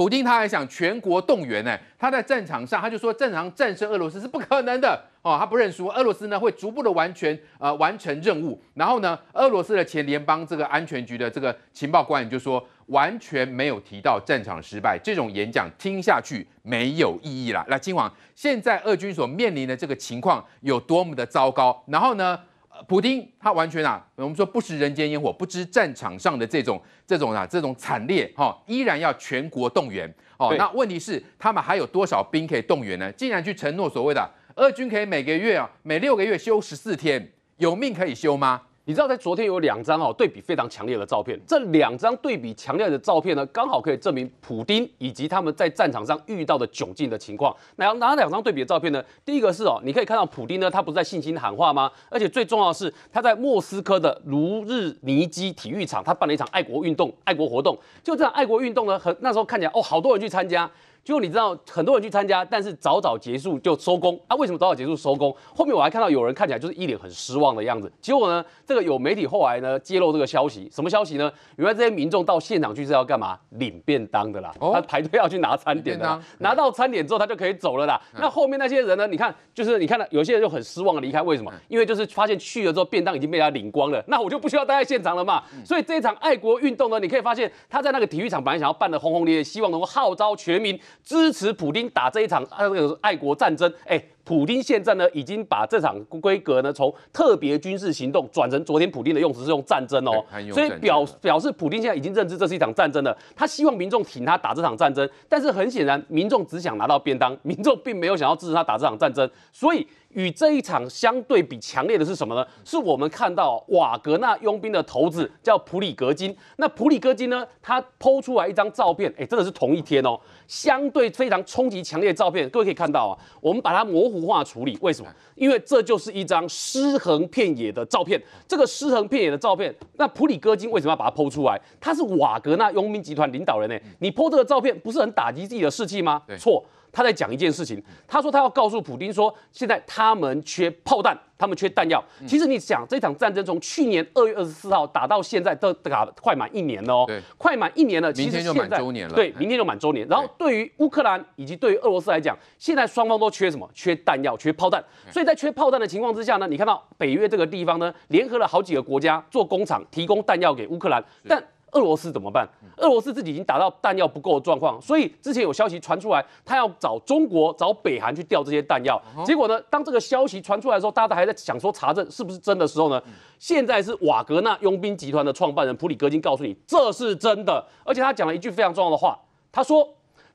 普京他还想全国动员呢，他在战场上他就说，正常战胜俄罗斯是不可能的哦，他不认输，俄罗斯呢会逐步的完全呃完成任务。然后呢，俄罗斯的前联邦这个安全局的这个情报官员就说，完全没有提到战场失败这种演讲听下去没有意义了。那今晚现在俄军所面临的这个情况有多么的糟糕？然后呢？普京他完全啊，我们说不食人间烟火，不知战场上的这种这种啊这种惨烈哈，依然要全国动员哦。那问题是他们还有多少兵可以动员呢？竟然去承诺所谓的俄军可以每个月啊每六个月休十四天，有命可以休吗？你知道在昨天有两张哦，对比非常强烈的照片。这两张对比强烈的照片呢，刚好可以证明普京以及他们在战场上遇到的窘境的情况。哪哪两张对比的照片呢？第一个是哦，你可以看到普京呢，他不是在信心喊话吗？而且最重要的是，他在莫斯科的卢日尼基体育场，他办了一场爱国运动、爱国活动。就这样，爱国运动呢，很那时候看起来哦，好多人去参加。就果你知道很多人去参加，但是早早结束就收工。啊，为什么早早结束收工？后面我还看到有人看起来就是一脸很失望的样子。结果呢，这个有媒体后来呢揭露这个消息，什么消息呢？原来这些民众到现场去是要干嘛？领便当的啦，他排队要去拿餐点的，拿到餐点之后他就可以走了啦。那后面那些人呢？你看，就是你看到有些人就很失望离开，为什么？因为就是发现去了之后便当已经被他领光了，那我就不需要待在现场了嘛。所以这场爱国运动呢，你可以发现他在那个体育场本来想要办的轰轰烈烈，希望能够号召全民。支持普京打这一场这个爱国战争。哎，普京现在呢已经把这场规格呢从特别军事行动转成昨天普京的用词是用战争哦，所以表表示普京现在已经认知这是一场战争了。他希望民众挺他打这场战争，但是很显然民众只想拿到便当，民众并没有想要支持他打这场战争。所以与这一场相对比强烈的是什么呢？是我们看到瓦格纳佣兵的头子叫普里格金。那普里格金呢，他抛出来一张照片，哎，真的是同一天哦，相。相对非常冲击强烈照片，各位可以看到啊，我们把它模糊化处理，为什么？因为这就是一张尸横遍野的照片。这个尸横遍野的照片，那普里戈金为什么要把它剖出来？他是瓦格纳佣兵集团领导人呢，你剖这个照片，不是很打击自己的士气吗？错。他在讲一件事情，他说他要告诉普京说，现在他们缺炮弹，他们缺弹药。其实你想，这场战争从去年二月二十四号打到现在，都打快满一年了哦，快满一年了。明天就满周年了，对，明天就满周年。然后对于乌克兰以及对于俄罗斯来讲，现在双方都缺什么？缺弹药，缺炮弹。所以在缺炮弹的情况之下呢，你看到北约这个地方呢，联合了好几个国家做工厂，提供弹药给乌克兰，但。俄罗斯怎么办？俄罗斯自己已经打到弹药不够的状况，所以之前有消息传出来，他要找中国、找北韩去调这些弹药。结果呢，当这个消息传出来的时候，大家还在想说查证是不是真的时候呢，现在是瓦格纳佣兵集团的创办人普里戈金告诉你这是真的，而且他讲了一句非常重要的话，他说。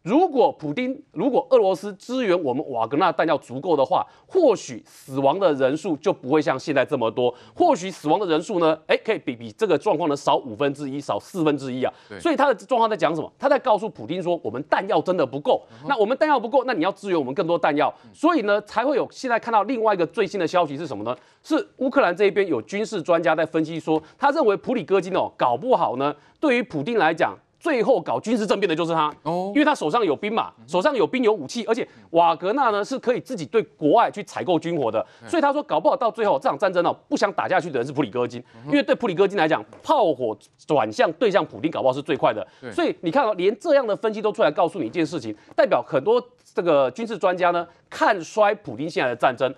如果普京如果俄罗斯支援我们瓦格纳弹药足够的话，或许死亡的人数就不会像现在这么多。或许死亡的人数呢，哎，可以比比这个状况呢少五分之一，少四分之一啊。所以他的状况在讲什么？他在告诉普京说，我们弹药真的不够。那我们弹药不够，那你要支援我们更多弹药。所以呢，才会有现在看到另外一个最新的消息是什么呢？是乌克兰这边有军事专家在分析说，他认为普里戈金哦，搞不好呢，对于普京来讲。最后搞军事政变的就是他，因为他手上有兵嘛，手上有兵有武器，而且瓦格纳呢是可以自己对国外去采购军火的，所以他说搞不好到最后这场战争呢，不想打下去的人是普里戈金，因为对普里戈金来讲，炮火转向对象普丁搞不好是最快的，所以你看哦，连这样的分析都出来告诉你一件事情，代表很多这个军事专家呢看衰普丁现在的战争。